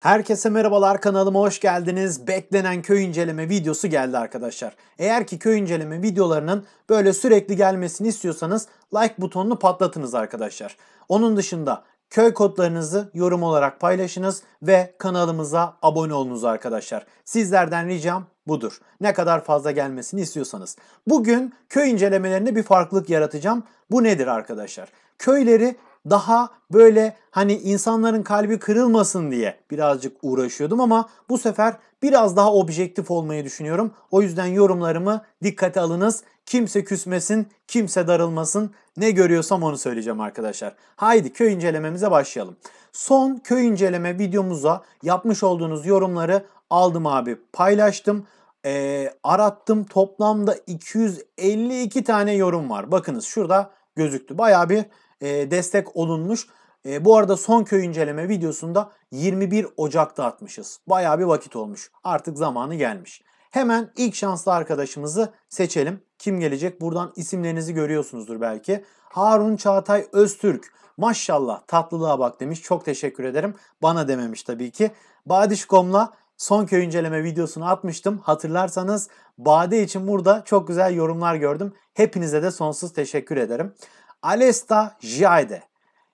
Herkese merhabalar kanalıma hoş geldiniz. Beklenen köy inceleme videosu geldi arkadaşlar. Eğer ki köy inceleme videolarının böyle sürekli gelmesini istiyorsanız like butonunu patlatınız arkadaşlar. Onun dışında köy kodlarınızı yorum olarak paylaşınız ve kanalımıza abone olunuz arkadaşlar. Sizlerden ricam budur. Ne kadar fazla gelmesini istiyorsanız. Bugün köy incelemelerinde bir farklılık yaratacağım. Bu nedir arkadaşlar? Köyleri daha böyle hani insanların kalbi kırılmasın diye birazcık uğraşıyordum ama bu sefer biraz daha objektif olmayı düşünüyorum. O yüzden yorumlarımı dikkate alınız. Kimse küsmesin, kimse darılmasın. Ne görüyorsam onu söyleyeceğim arkadaşlar. Haydi köy incelememize başlayalım. Son köy inceleme videomuza yapmış olduğunuz yorumları aldım abi. Paylaştım e, arattım toplamda 252 tane yorum var. Bakınız şurada gözüktü. Bayağı bir e, destek olunmuş. E, bu arada son köy inceleme videosunda 21 Ocak'ta atmışız. Baya bir vakit olmuş. Artık zamanı gelmiş. Hemen ilk şanslı arkadaşımızı seçelim. Kim gelecek? Buradan isimlerinizi görüyorsunuzdur belki. Harun Çağatay Öztürk. Maşallah tatlılığa bak demiş. Çok teşekkür ederim. Bana dememiş tabii ki. Badiş.com'la son köy inceleme videosunu atmıştım. Hatırlarsanız Bade için burada çok güzel yorumlar gördüm. Hepinize de sonsuz teşekkür ederim. Alesta Jade.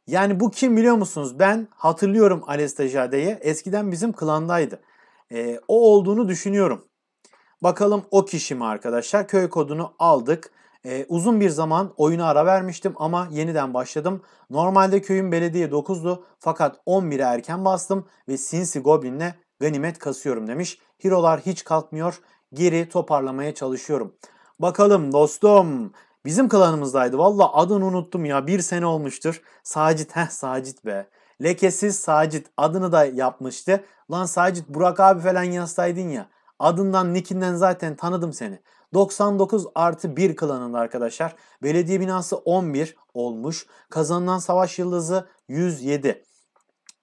Yani bu kim biliyor musunuz? Ben hatırlıyorum Alesta Jade'yi. Eskiden bizim klandaydı. E, o olduğunu düşünüyorum. Bakalım o kişi mi arkadaşlar? Köy kodunu aldık. Ee, uzun bir zaman oyuna ara vermiştim ama yeniden başladım. Normalde köyün belediye 9'du fakat 11'e erken bastım ve sinsi goblinle ganimet kasıyorum demiş. Hirolar hiç kalkmıyor. Geri toparlamaya çalışıyorum. Bakalım dostum Bizim klanımızdaydı. Valla adını unuttum ya. Bir sene olmuştur. Sacit. Heh Sacit be. Lekesiz Sacit adını da yapmıştı. Lan Sacit Burak abi falan yazsaydın ya. Adından nickinden zaten tanıdım seni. 99 artı 1 klanında arkadaşlar. Belediye binası 11 olmuş. Kazanılan savaş yıldızı 107.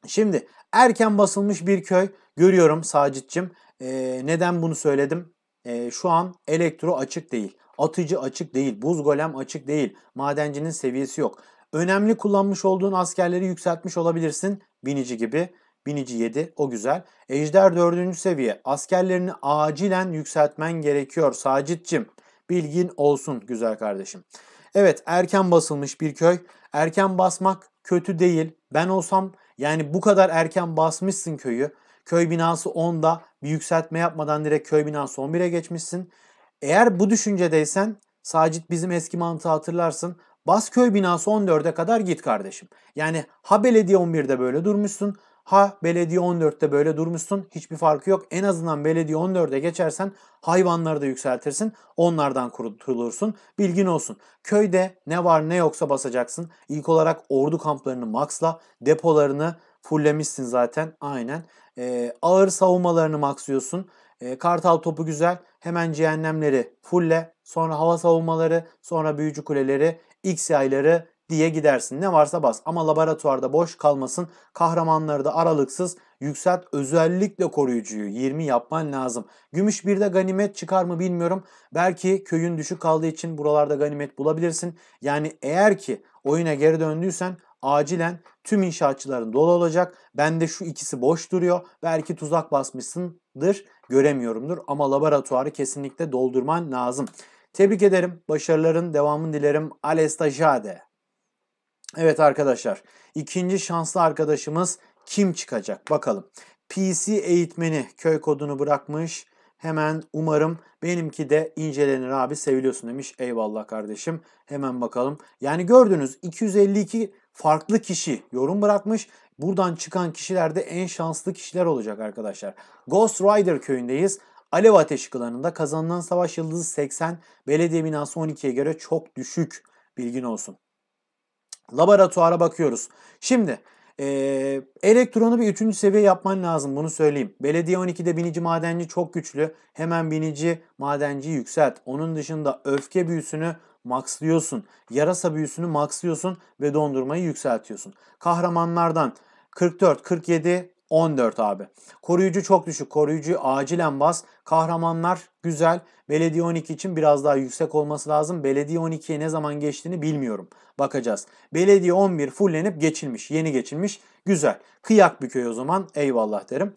Şimdi erken basılmış bir köy görüyorum Sacit'cim. Ee, neden bunu söyledim? Ee, şu an elektro açık değil. Atıcı açık değil, buz golem açık değil, madencinin seviyesi yok. Önemli kullanmış olduğun askerleri yükseltmiş olabilirsin. Binici gibi. Binici 7 o güzel. Ejder 4. seviye. Askerlerini acilen yükseltmen gerekiyor Sacit'cim. Bilgin olsun güzel kardeşim. Evet erken basılmış bir köy. Erken basmak kötü değil. Ben olsam yani bu kadar erken basmışsın köyü. Köy binası 10'da bir yükseltme yapmadan direkt köy binası 11'e geçmişsin. Eğer bu düşüncedeysen Sacit bizim eski mantığı hatırlarsın. Basköy binası 14'e kadar git kardeşim. Yani ha belediye 11'de böyle durmuşsun, ha belediye 14'te böyle durmuşsun. Hiçbir farkı yok. En azından belediye 14'e geçersen hayvanları da yükseltirsin. Onlardan kurtulursun. Bilgin olsun. Köyde ne var ne yoksa basacaksın. İlk olarak ordu kamplarını maxla, depolarını fulllemişsin zaten aynen. Ee, ağır savunmalarını maxlıyorsun. E, Kartal topu güzel. Hemen cehennemleri fulle. Sonra hava savunmaları. Sonra büyücü kuleleri. X yayları diye gidersin. Ne varsa bas. Ama laboratuvarda boş kalmasın. Kahramanları da aralıksız yükselt. Özellikle koruyucuyu 20 yapman lazım. Gümüş 1'de ganimet çıkar mı bilmiyorum. Belki köyün düşük kaldığı için buralarda ganimet bulabilirsin. Yani eğer ki oyuna geri döndüysen acilen tüm inşaatçıların dolu olacak. Bende şu ikisi boş duruyor. Belki tuzak basmışsındır göremiyorumdur. Ama laboratuvarı kesinlikle doldurman lazım. Tebrik ederim. Başarıların devamını dilerim. Alesta Jade. Evet arkadaşlar. ikinci şanslı arkadaşımız kim çıkacak? Bakalım. PC eğitmeni köy kodunu bırakmış. Hemen umarım benimki de incelenir abi seviliyorsun demiş. Eyvallah kardeşim. Hemen bakalım. Yani gördünüz 252 farklı kişi yorum bırakmış. Buradan çıkan kişiler de en şanslı kişiler olacak arkadaşlar. Ghost Rider köyündeyiz. Alev ateşi klanında kazanılan savaş yıldızı 80, belediye binası 12'ye göre çok düşük bilgin olsun. Laboratuvara bakıyoruz. Şimdi e, elektronu bir 3. seviye yapman lazım bunu söyleyeyim. Belediye 12'de binici madenci çok güçlü. Hemen binici madenci yükselt. Onun dışında öfke büyüsünü maxlıyorsun. Yarasa büyüsünü maxlıyorsun ve dondurmayı yükseltiyorsun. Kahramanlardan 44, 47, 14 abi. Koruyucu çok düşük. Koruyucu acilen bas. Kahramanlar güzel. Belediye 12 için biraz daha yüksek olması lazım. Belediye 12'ye ne zaman geçtiğini bilmiyorum. Bakacağız. Belediye 11 fullenip geçilmiş. Yeni geçilmiş. Güzel. Kıyak bir köy o zaman. Eyvallah derim.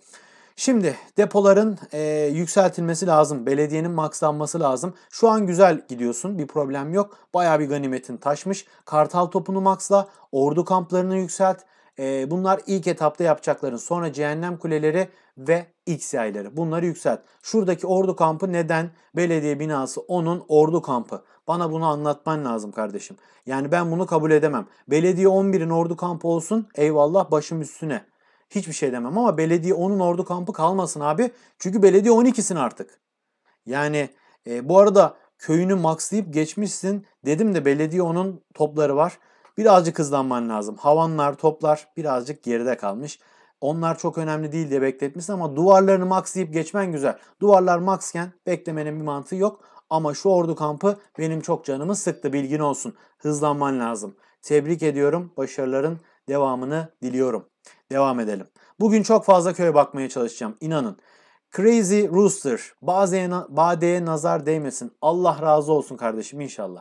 Şimdi depoların e, yükseltilmesi lazım. Belediyenin makslanması lazım. Şu an güzel gidiyorsun. Bir problem yok. Baya bir ganimetin taşmış. Kartal topunu maksla. Ordu kamplarını yükselt. E, bunlar ilk etapta yapacakların. Sonra cehennem kuleleri ve X yayları. Bunları yükselt. Şuradaki ordu kampı neden? Belediye binası onun ordu kampı. Bana bunu anlatman lazım kardeşim. Yani ben bunu kabul edemem. Belediye 11'in ordu kampı olsun. Eyvallah başım üstüne. Hiçbir şey demem ama belediye onun ordu kampı kalmasın abi. Çünkü belediye 12'sin artık. Yani e, bu arada köyünü maxlayıp geçmişsin dedim de belediye onun topları var. Birazcık hızlanman lazım. Havanlar, toplar birazcık geride kalmış. Onlar çok önemli değil diye bekletmişsin ama duvarlarını maxlayıp geçmen güzel. Duvarlar maxken beklemenin bir mantığı yok. Ama şu ordu kampı benim çok canımı sıktı bilgin olsun. Hızlanman lazım. Tebrik ediyorum. Başarıların devamını diliyorum. Devam edelim. Bugün çok fazla köye bakmaya çalışacağım. İnanın. Crazy Rooster. Bazeye, badeye nazar değmesin. Allah razı olsun kardeşim inşallah.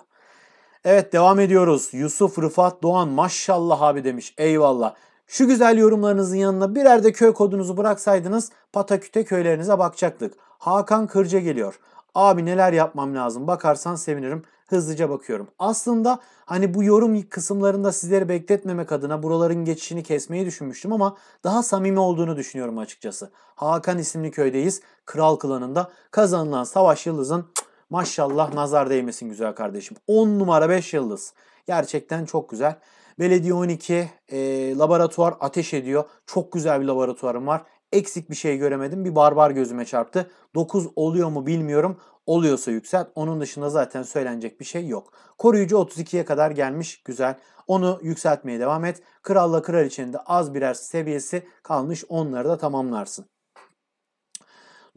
Evet devam ediyoruz. Yusuf Rıfat Doğan maşallah abi demiş. Eyvallah. Şu güzel yorumlarınızın yanına birer de köy kodunuzu bıraksaydınız Pataküte köylerinize bakacaktık. Hakan Kırca geliyor. Abi neler yapmam lazım bakarsan sevinirim. Hızlıca bakıyorum. Aslında hani bu yorum kısımlarında sizleri bekletmemek adına buraların geçişini kesmeyi düşünmüştüm ama daha samimi olduğunu düşünüyorum açıkçası. Hakan isimli köydeyiz. Kral klanında kazanılan savaş yıldızın maşallah nazar değmesin güzel kardeşim. 10 numara 5 yıldız. Gerçekten çok güzel. Belediye 12 e, laboratuvar ateş ediyor. Çok güzel bir laboratuvarım var. Eksik bir şey göremedim. Bir barbar gözüme çarptı. 9 oluyor mu bilmiyorum. Oluyorsa yükselt. Onun dışında zaten söylenecek bir şey yok. Koruyucu 32'ye kadar gelmiş. Güzel. Onu yükseltmeye devam et. Kralla kral içinde az birer seviyesi kalmış. Onları da tamamlarsın.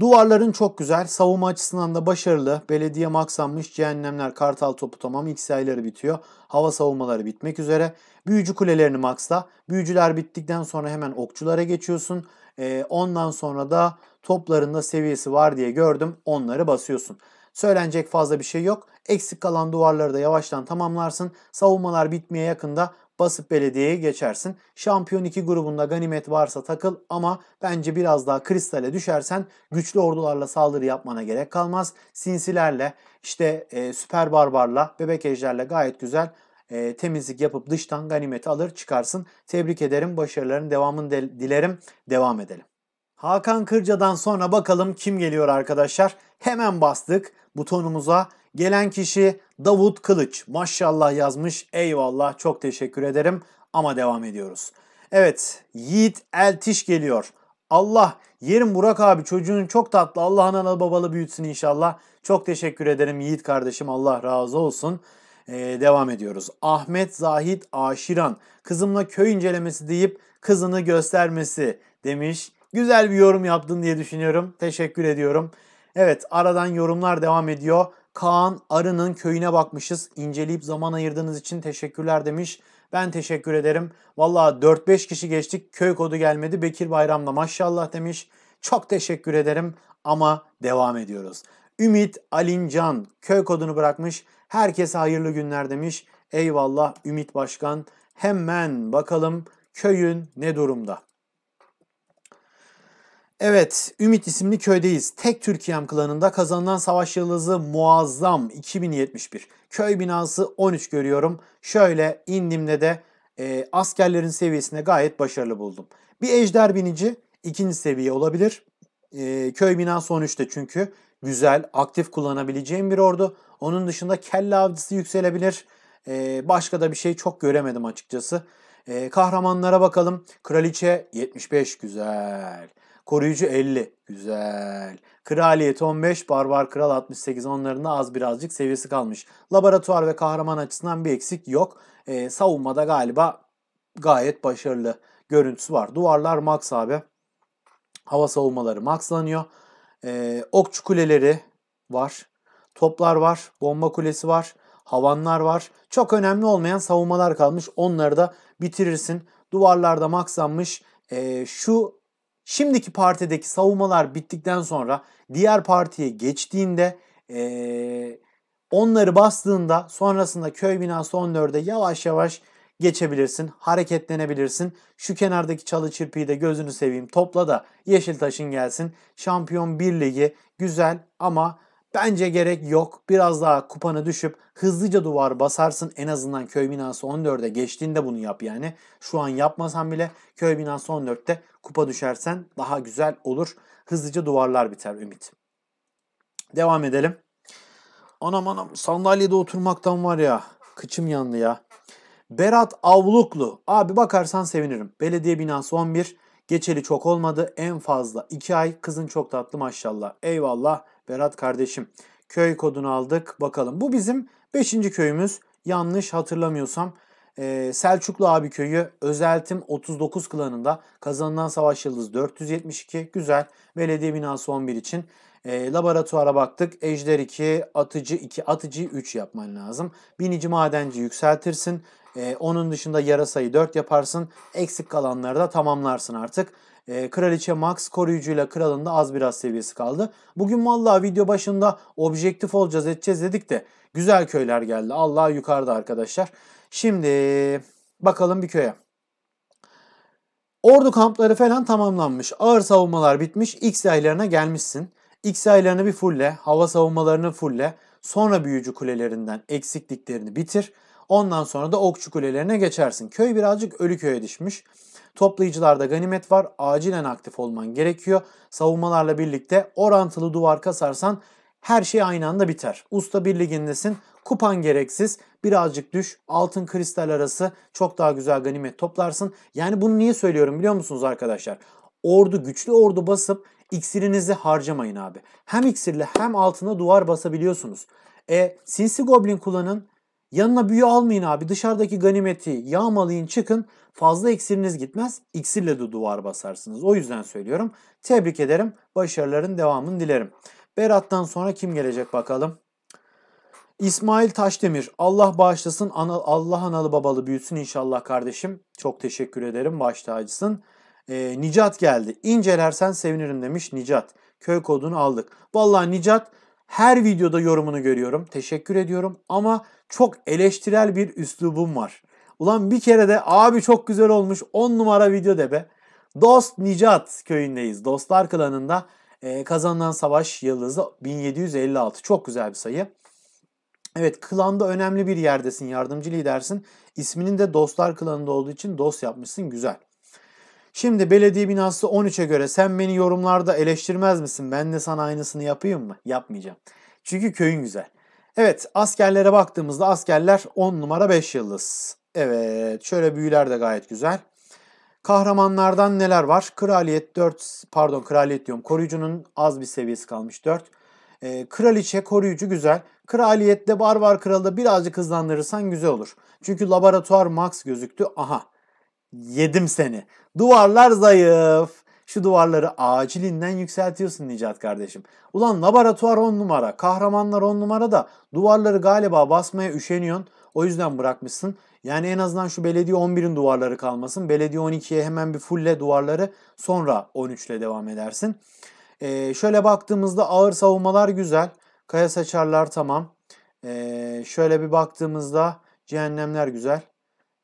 Duvarların çok güzel. Savunma açısından da başarılı. Belediye maksanmış. Cehennemler kartal topu tamam. XI'leri bitiyor. Hava savunmaları bitmek üzere. Büyücü kulelerini maksla. Büyücüler bittikten sonra hemen okçulara geçiyorsun. E, ondan sonra da toplarında seviyesi var diye gördüm. Onları basıyorsun. Söylenecek fazla bir şey yok. Eksik kalan duvarları da yavaştan tamamlarsın. Savunmalar bitmeye yakında basıp belediyeye geçersin. Şampiyon 2 grubunda ganimet varsa takıl ama bence biraz daha kristale düşersen güçlü ordularla saldırı yapmana gerek kalmaz. Sinsilerle işte e, süper barbarla bebek ejderle gayet güzel e, temizlik yapıp dıştan ganimeti alır çıkarsın. Tebrik ederim başarıların devamını de, dilerim devam edelim. Hakan Kırca'dan sonra bakalım kim geliyor arkadaşlar. Hemen bastık butonumuza Gelen kişi Davut Kılıç. Maşallah yazmış. Eyvallah çok teşekkür ederim. Ama devam ediyoruz. Evet Yiğit Eltiş geliyor. Allah yerim Burak abi çocuğun çok tatlı. Allah analı babalı büyütsün inşallah. Çok teşekkür ederim Yiğit kardeşim. Allah razı olsun. Ee, devam ediyoruz. Ahmet Zahit Aşiran. Kızımla köy incelemesi deyip kızını göstermesi demiş. Güzel bir yorum yaptın diye düşünüyorum. Teşekkür ediyorum. Evet aradan yorumlar devam ediyor. Kaan Arı'nın köyüne bakmışız. İnceleyip zaman ayırdığınız için teşekkürler demiş. Ben teşekkür ederim. Valla 4-5 kişi geçtik. Köy kodu gelmedi. Bekir Bayram'la maşallah demiş. Çok teşekkür ederim ama devam ediyoruz. Ümit Alincan köy kodunu bırakmış. Herkese hayırlı günler demiş. Eyvallah Ümit Başkan. Hemen bakalım köyün ne durumda? Evet, Ümit isimli köydeyiz. Tek Türkiye'm klanında kazanılan savaş yıldızı muazzam 2071. Köy binası 13 görüyorum. Şöyle indiğimde de e, askerlerin seviyesine gayet başarılı buldum. Bir ejder binici ikinci seviye olabilir. E, köy binası 13'te çünkü güzel, aktif kullanabileceğim bir ordu. Onun dışında kelle avcısı yükselebilir. E, başka da bir şey çok göremedim açıkçası. E, kahramanlara bakalım. Kraliçe 75 güzel. Koruyucu 50. Güzel. Kraliyet 15, Barbar Kral 68 onların da az birazcık seviyesi kalmış. Laboratuvar ve kahraman açısından bir eksik yok. Ee, savunmada galiba gayet başarılı görüntüsü var. Duvarlar max abi. Hava savunmaları maxlanıyor. Ee, okçu kuleleri var. Toplar var. Bomba kulesi var. Havanlar var. Çok önemli olmayan savunmalar kalmış. Onları da bitirirsin. Duvarlarda maxlanmış. Ee, şu Şimdiki partideki savunmalar bittikten sonra diğer partiye geçtiğinde ee, onları bastığında sonrasında köy binası 14'e yavaş yavaş geçebilirsin, hareketlenebilirsin. Şu kenardaki çalı çırpıyı da gözünü seveyim topla da yeşil taşın gelsin. Şampiyon 1 ligi güzel ama bence gerek yok. Biraz daha kupanı düşüp hızlıca duvar basarsın. En azından köy binası 14'e geçtiğinde bunu yap yani. Şu an yapmasan bile köy binası 14'te Kupa düşersen daha güzel olur. Hızlıca duvarlar biter Ümit. Devam edelim. Anam anam sandalyede oturmaktan var ya. Kıçım yandı ya. Berat Avluklu. Abi bakarsan sevinirim. Belediye binası 11. Geçeli çok olmadı. En fazla 2 ay. Kızın çok tatlı maşallah. Eyvallah Berat kardeşim. Köy kodunu aldık. Bakalım. Bu bizim 5. köyümüz. Yanlış hatırlamıyorsam e, Selçuklu köyü özeltim 39 klanında kazanılan savaş yıldızı 472 güzel. Belediye binası 11 için e, laboratuvara baktık. Ejder 2, atıcı 2, atıcı 3 yapman lazım. Binici madenci yükseltirsin. E, onun dışında yarasayı 4 yaparsın. Eksik kalanları da tamamlarsın artık. E, kraliçe Max koruyucuyla kralın da az biraz seviyesi kaldı. Bugün vallahi video başında objektif olacağız edeceğiz dedik de güzel köyler geldi. Allah yukarıda arkadaşlar. Şimdi bakalım bir köye. Ordu kampları falan tamamlanmış. Ağır savunmalar bitmiş. X aylarına gelmişsin. X aylarını bir fulle, hava savunmalarını fulle. Sonra büyücü kulelerinden eksikliklerini bitir. Ondan sonra da okçu kulelerine geçersin. Köy birazcık ölü köye düşmüş. Toplayıcılarda ganimet var. Acilen aktif olman gerekiyor. Savunmalarla birlikte orantılı duvar kasarsan her şey aynı anda biter. Usta bir ligindesin. Kupan gereksiz. Birazcık düş. Altın kristal arası çok daha güzel ganimet toplarsın. Yani bunu niye söylüyorum biliyor musunuz arkadaşlar? Ordu güçlü ordu basıp iksirinizi harcamayın abi. Hem iksirle hem altına duvar basabiliyorsunuz. E sinsi goblin kullanın. Yanına büyü almayın abi. Dışarıdaki ganimeti yağmalayın çıkın. Fazla iksiriniz gitmez. İksirle de duvar basarsınız. O yüzden söylüyorum. Tebrik ederim. Başarıların devamını dilerim. Berat'tan sonra kim gelecek bakalım? İsmail Taşdemir Allah bağışlasın Allah analı babalı büyütsün inşallah kardeşim. Çok teşekkür ederim baş tacısın. E, Nicat geldi. İncelersen sevinirim demiş Nicat. Köy kodunu aldık. Vallahi Nicat her videoda yorumunu görüyorum. Teşekkür ediyorum ama çok eleştirel bir üslubum var. Ulan bir kere de abi çok güzel olmuş 10 numara video de be. Dost Nicat köyündeyiz. Dostlar klanında e, ee, kazanılan savaş yıldızı 1756. Çok güzel bir sayı. Evet klanda önemli bir yerdesin, yardımcı lidersin. İsminin de dostlar klanında olduğu için dost yapmışsın, güzel. Şimdi belediye binası 13'e göre sen beni yorumlarda eleştirmez misin? Ben de sana aynısını yapayım mı? Yapmayacağım. Çünkü köyün güzel. Evet askerlere baktığımızda askerler 10 numara 5 yıldız. Evet şöyle büyüler de gayet güzel. Kahramanlardan neler var? Kraliyet 4 pardon kraliyet diyorum. Koruyucunun az bir seviyesi kalmış 4. E, kraliçe koruyucu güzel. Kraliyette barbar kralda birazcık hızlandırırsan güzel olur. Çünkü laboratuvar max gözüktü. Aha yedim seni. Duvarlar zayıf. Şu duvarları acilinden yükseltiyorsun Nicat kardeşim. Ulan laboratuvar 10 numara, kahramanlar 10 numara da duvarları galiba basmaya üşeniyorsun. O yüzden bırakmışsın. Yani en azından şu belediye 11'in duvarları kalmasın. Belediye 12'ye hemen bir fulle duvarları sonra 13 ile devam edersin. E, şöyle baktığımızda ağır savunmalar güzel. Kaya saçarlar tamam. E, şöyle bir baktığımızda cehennemler güzel.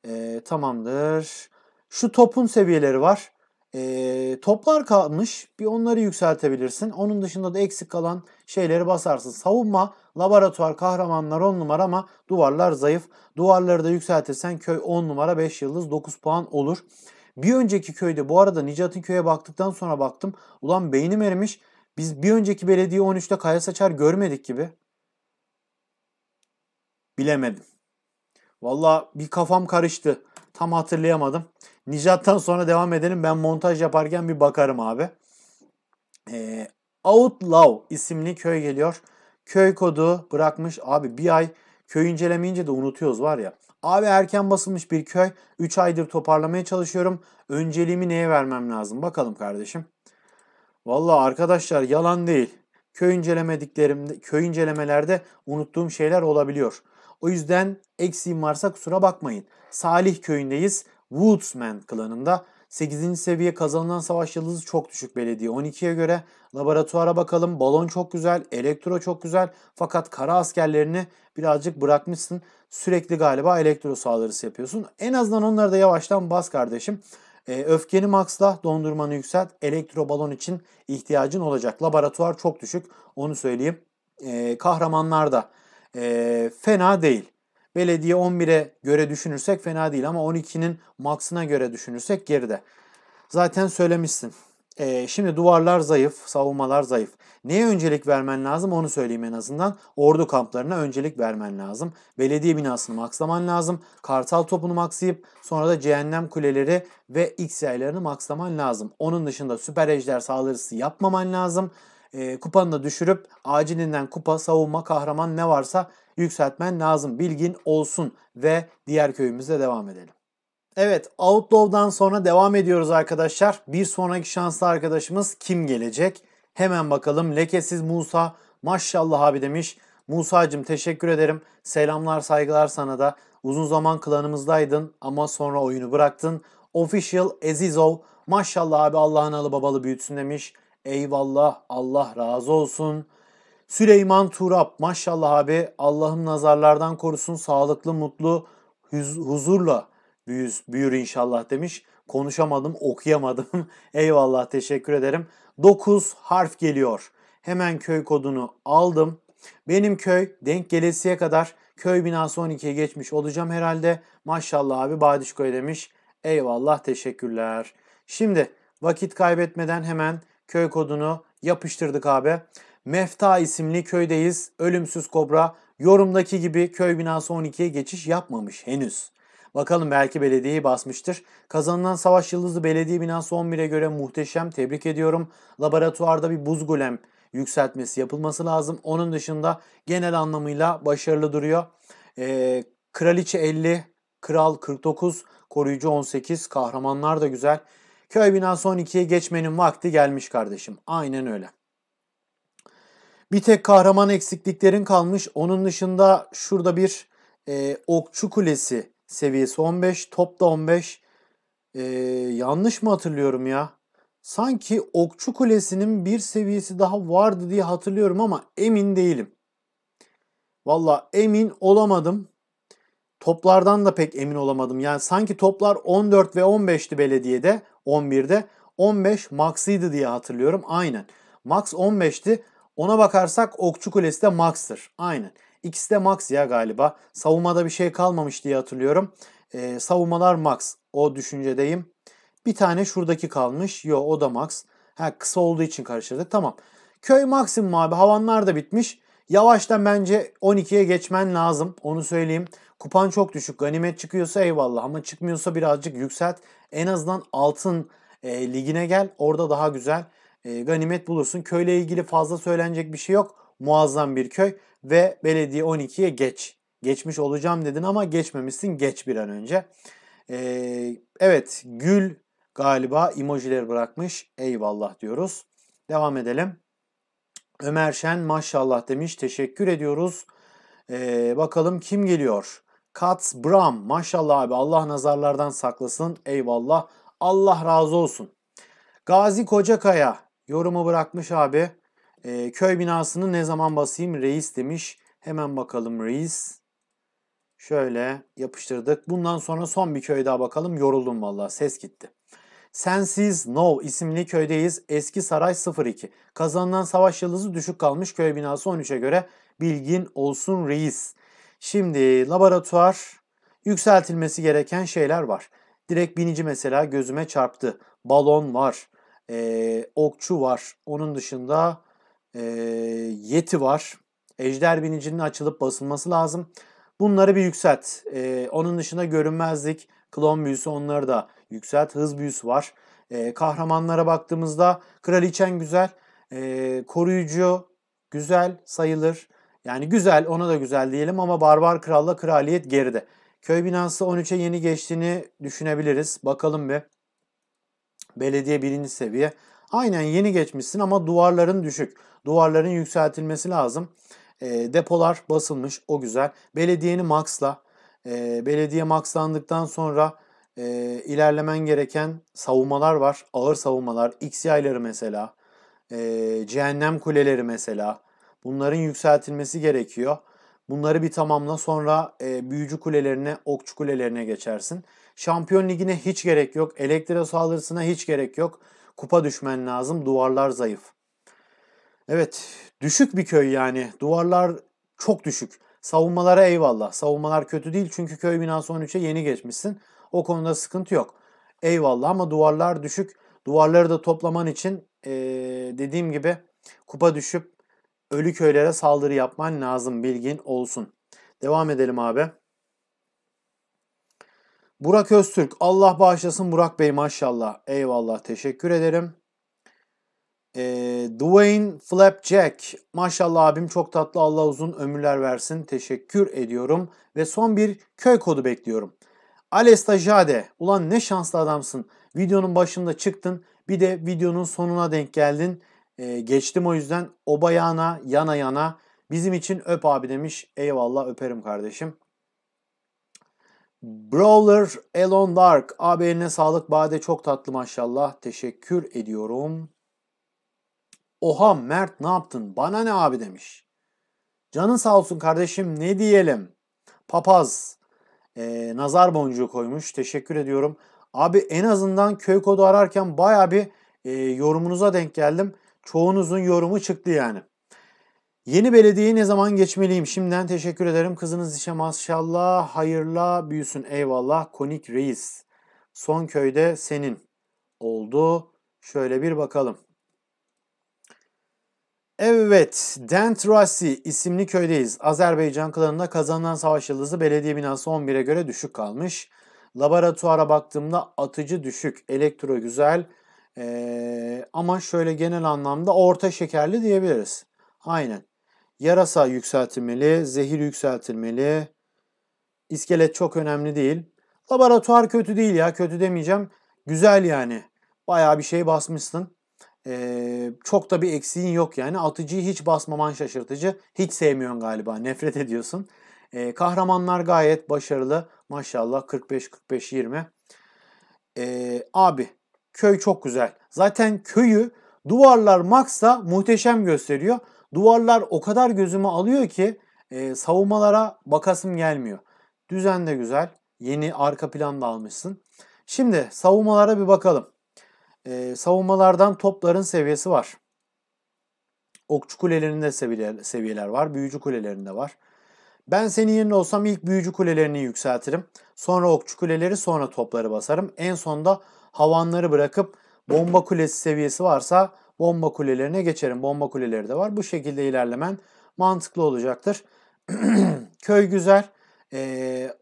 E, tamamdır. Şu topun seviyeleri var. E, toplar kalmış. Bir onları yükseltebilirsin. Onun dışında da eksik kalan şeyleri basarsın. Savunma, laboratuvar, kahramanlar 10 numara ama duvarlar zayıf. Duvarları da yükseltirsen köy 10 numara 5 yıldız 9 puan olur. Bir önceki köyde bu arada Nicat'ın köye baktıktan sonra baktım. Ulan beynim erimiş. Biz bir önceki belediye 13'te Kaya Saçar görmedik gibi. Bilemedim. Valla bir kafam karıştı. Tam hatırlayamadım. Nicat'tan sonra devam edelim. Ben montaj yaparken bir bakarım abi. Ee, Outlaw isimli köy geliyor. Köy kodu bırakmış. Abi bir ay köy incelemeyince de unutuyoruz var ya. Abi erken basılmış bir köy. 3 aydır toparlamaya çalışıyorum. Önceliğimi neye vermem lazım? Bakalım kardeşim. Vallahi arkadaşlar yalan değil. Köy incelemediklerimde, köy incelemelerde unuttuğum şeyler olabiliyor. O yüzden eksiğim varsa kusura bakmayın. Salih köyündeyiz. Woodsman klanında. 8. seviye kazanılan savaş yıldızı çok düşük belediye 12'ye göre. Laboratuvara bakalım. Balon çok güzel, elektro çok güzel. Fakat kara askerlerini birazcık bırakmışsın. Sürekli galiba elektro saldırısı yapıyorsun. En azından onları da yavaştan bas kardeşim. E, öfkeni maxla, dondurmanı yükselt. Elektro balon için ihtiyacın olacak. Laboratuvar çok düşük. Onu söyleyeyim. E, kahramanlar da e, fena değil. Belediye 11'e göre düşünürsek fena değil ama 12'nin maksına göre düşünürsek geride. Zaten söylemişsin. Ee, şimdi duvarlar zayıf, savunmalar zayıf. Neye öncelik vermen lazım onu söyleyeyim en azından. Ordu kamplarına öncelik vermen lazım. Belediye binasını makslaman lazım. Kartal topunu maksayıp sonra da cehennem kuleleri ve X yaylarını makslaman lazım. Onun dışında süper ejder saldırısı yapmaman lazım e, kupanı da düşürüp acilinden kupa, savunma, kahraman ne varsa yükseltmen lazım. Bilgin olsun ve diğer köyümüze devam edelim. Evet Outlaw'dan sonra devam ediyoruz arkadaşlar. Bir sonraki şanslı arkadaşımız kim gelecek? Hemen bakalım lekesiz Musa maşallah abi demiş. Musa'cım teşekkür ederim. Selamlar saygılar sana da. Uzun zaman klanımızdaydın ama sonra oyunu bıraktın. Official Ezizov maşallah abi Allah'ın alı babalı büyütsün demiş. Eyvallah Allah razı olsun. Süleyman Turap maşallah abi Allah'ım nazarlardan korusun sağlıklı mutlu huzurla büyür, büyür inşallah demiş. Konuşamadım okuyamadım. Eyvallah teşekkür ederim. 9 harf geliyor. Hemen köy kodunu aldım. Benim köy denk gelesiye kadar köy binası 12'ye geçmiş olacağım herhalde. Maşallah abi Badişkoy demiş. Eyvallah teşekkürler. Şimdi vakit kaybetmeden hemen köy kodunu yapıştırdık abi. Mefta isimli köydeyiz. Ölümsüz kobra. Yorumdaki gibi köy binası 12'ye geçiş yapmamış henüz. Bakalım belki belediyeyi basmıştır. Kazanılan Savaş yıldızlı Belediye Binası 11'e göre muhteşem. Tebrik ediyorum. Laboratuvarda bir buz golem yükseltmesi yapılması lazım. Onun dışında genel anlamıyla başarılı duruyor. Ee, Kraliçe 50, Kral 49, Koruyucu 18, Kahramanlar da güzel. Köy binası 12'ye geçmenin vakti gelmiş kardeşim. Aynen öyle. Bir tek kahraman eksikliklerin kalmış. Onun dışında şurada bir e, okçu kulesi seviyesi 15. Top da 15. E, yanlış mı hatırlıyorum ya? Sanki okçu kulesinin bir seviyesi daha vardı diye hatırlıyorum ama emin değilim. Valla emin olamadım. Toplardan da pek emin olamadım. Yani sanki toplar 14 ve 15'ti belediyede 11'de. 15 Max'ıydı diye hatırlıyorum. Aynen. Max 15'ti. Ona bakarsak Okçu Kulesi de Max'tır. Aynen. İkisi de Max ya galiba. Savunmada bir şey kalmamış diye hatırlıyorum. Ee, savunmalar Max. O düşüncedeyim. Bir tane şuradaki kalmış. Yo o da Max. Ha kısa olduğu için karıştırdık. Tamam. Köy maksimum abi. Havanlar da bitmiş. Yavaştan bence 12'ye geçmen lazım. Onu söyleyeyim. Kupan çok düşük. Ganimet çıkıyorsa eyvallah ama çıkmıyorsa birazcık yükselt. En azından altın e, ligine gel. Orada daha güzel e, ganimet bulursun. Köyle ilgili fazla söylenecek bir şey yok. Muazzam bir köy ve belediye 12'ye geç. Geçmiş olacağım dedin ama geçmemişsin. Geç bir an önce. E, evet gül galiba emojileri bırakmış. Eyvallah diyoruz. Devam edelim. Ömer Şen maşallah demiş. Teşekkür ediyoruz. Ee, bakalım kim geliyor? Katz Bram. Maşallah abi Allah nazarlardan saklasın. Eyvallah. Allah razı olsun. Gazi Kocakaya yorumu bırakmış abi. Ee, köy binasını ne zaman basayım reis demiş. Hemen bakalım reis. Şöyle yapıştırdık. Bundan sonra son bir köy daha bakalım. Yoruldum vallahi ses gitti. Sensiz No isimli köydeyiz. Eski Saray 02. Kazanılan savaş yıldızı düşük kalmış. Köy binası 13'e göre bilgin olsun reis. Şimdi laboratuvar yükseltilmesi gereken şeyler var. Direkt binici mesela gözüme çarptı. Balon var. Ee, okçu var. Onun dışında e, yeti var. Ejder binicinin açılıp basılması lazım. Bunları bir yükselt. Ee, onun dışında görünmezlik, Klon büyüsü onları da yükselt. Hız büyüsü var. E, kahramanlara baktığımızda Kraliçen güzel. E, koruyucu güzel sayılır. Yani güzel ona da güzel diyelim ama Barbar Kral'la Kraliyet geride. Köy binası 13'e yeni geçtiğini düşünebiliriz. Bakalım bir. Belediye birinci seviye. Aynen yeni geçmişsin ama duvarların düşük. Duvarların yükseltilmesi lazım. E, depolar basılmış o güzel. Belediyeni maxla. E, belediye makslandıktan sonra e, ilerlemen gereken savunmalar var. Ağır savunmalar. X yayları mesela. E, cehennem kuleleri mesela. Bunların yükseltilmesi gerekiyor. Bunları bir tamamla sonra e, büyücü kulelerine, okçu kulelerine geçersin. Şampiyon ligine hiç gerek yok. Elektro saldırısına hiç gerek yok. Kupa düşmen lazım. Duvarlar zayıf. Evet düşük bir köy yani. Duvarlar çok düşük. Savunmalara eyvallah. Savunmalar kötü değil çünkü köy binası 13'e yeni geçmişsin. O konuda sıkıntı yok. Eyvallah ama duvarlar düşük. Duvarları da toplaman için ee, dediğim gibi kupa düşüp ölü köylere saldırı yapman lazım bilgin olsun. Devam edelim abi. Burak Öztürk. Allah bağışlasın Burak Bey maşallah. Eyvallah teşekkür ederim. E, Dwayne Flapjack. Maşallah abim çok tatlı. Allah uzun ömürler versin. Teşekkür ediyorum. Ve son bir köy kodu bekliyorum. Alesta Jade. Ulan ne şanslı adamsın. Videonun başında çıktın. Bir de videonun sonuna denk geldin. E, geçtim o yüzden. Oba yana yana yana. Bizim için öp abi demiş. Eyvallah öperim kardeşim. Brawler Elon Dark. Abi eline sağlık. Bade çok tatlı maşallah. Teşekkür ediyorum. Oha Mert ne yaptın? Bana ne abi demiş. Canın sağ olsun kardeşim ne diyelim. Papaz e, nazar boncuğu koymuş. Teşekkür ediyorum. Abi en azından köy kodu ararken baya bir e, yorumunuza denk geldim. Çoğunuzun yorumu çıktı yani. Yeni belediyeyi ne zaman geçmeliyim? Şimdiden teşekkür ederim. Kızınız işe maşallah hayırla büyüsün. Eyvallah. Konik reis. Son köyde senin oldu. Şöyle bir bakalım. Evet, Dentrasi isimli köydeyiz. Azerbaycan klanına kazanılan savaş yıldızı belediye binası 11'e göre düşük kalmış. Laboratuvara baktığımda atıcı düşük, elektro güzel ee, ama şöyle genel anlamda orta şekerli diyebiliriz. Aynen. Yarasa yükseltilmeli, zehir yükseltilmeli. İskelet çok önemli değil. Laboratuvar kötü değil ya, kötü demeyeceğim. Güzel yani. Bayağı bir şey basmışsın. Ee, çok da bir eksiğin yok yani. Atıcıyı hiç basmaman şaşırtıcı. Hiç sevmiyorsun galiba. Nefret ediyorsun. Ee, kahramanlar gayet başarılı. Maşallah 45-45-20. Ee, abi köy çok güzel. Zaten köyü duvarlar maksa muhteşem gösteriyor. Duvarlar o kadar gözümü alıyor ki e, savunmalara bakasım gelmiyor. Düzen de güzel. Yeni arka plan da almışsın. Şimdi savunmalara bir bakalım. E, savunmalardan topların seviyesi var. Okçu kulelerinde seviyeler, seviyeler var. Büyücü kulelerinde var. Ben senin yerinde olsam ilk büyücü kulelerini yükseltirim. Sonra okçu kuleleri sonra topları basarım. En sonda havanları bırakıp bomba kulesi seviyesi varsa bomba kulelerine geçerim. Bomba kuleleri de var. Bu şekilde ilerlemen mantıklı olacaktır. Köy güzel. E,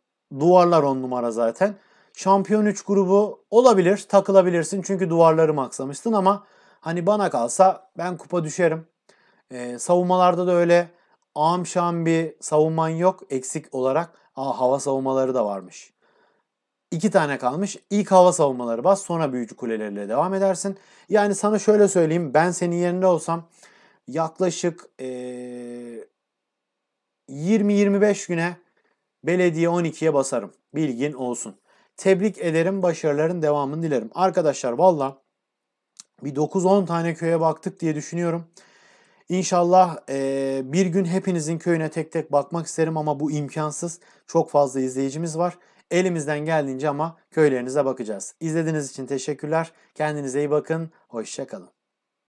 duvarlar on numara zaten. Şampiyon 3 grubu olabilir, takılabilirsin çünkü duvarları maksamıştın ama hani bana kalsa ben kupa düşerim. Ee, savunmalarda da öyle ağam şam bir savunman yok eksik olarak. Aa hava savunmaları da varmış. İki tane kalmış. İlk hava savunmaları bas sonra büyücü kulelerle devam edersin. Yani sana şöyle söyleyeyim ben senin yerinde olsam yaklaşık ee, 20-25 güne belediye 12'ye basarım. Bilgin olsun. Tebrik ederim. Başarıların devamını dilerim. Arkadaşlar valla bir 9-10 tane köye baktık diye düşünüyorum. İnşallah e, bir gün hepinizin köyüne tek tek bakmak isterim ama bu imkansız. Çok fazla izleyicimiz var. Elimizden geldiğince ama köylerinize bakacağız. İzlediğiniz için teşekkürler. Kendinize iyi bakın. Hoşçakalın.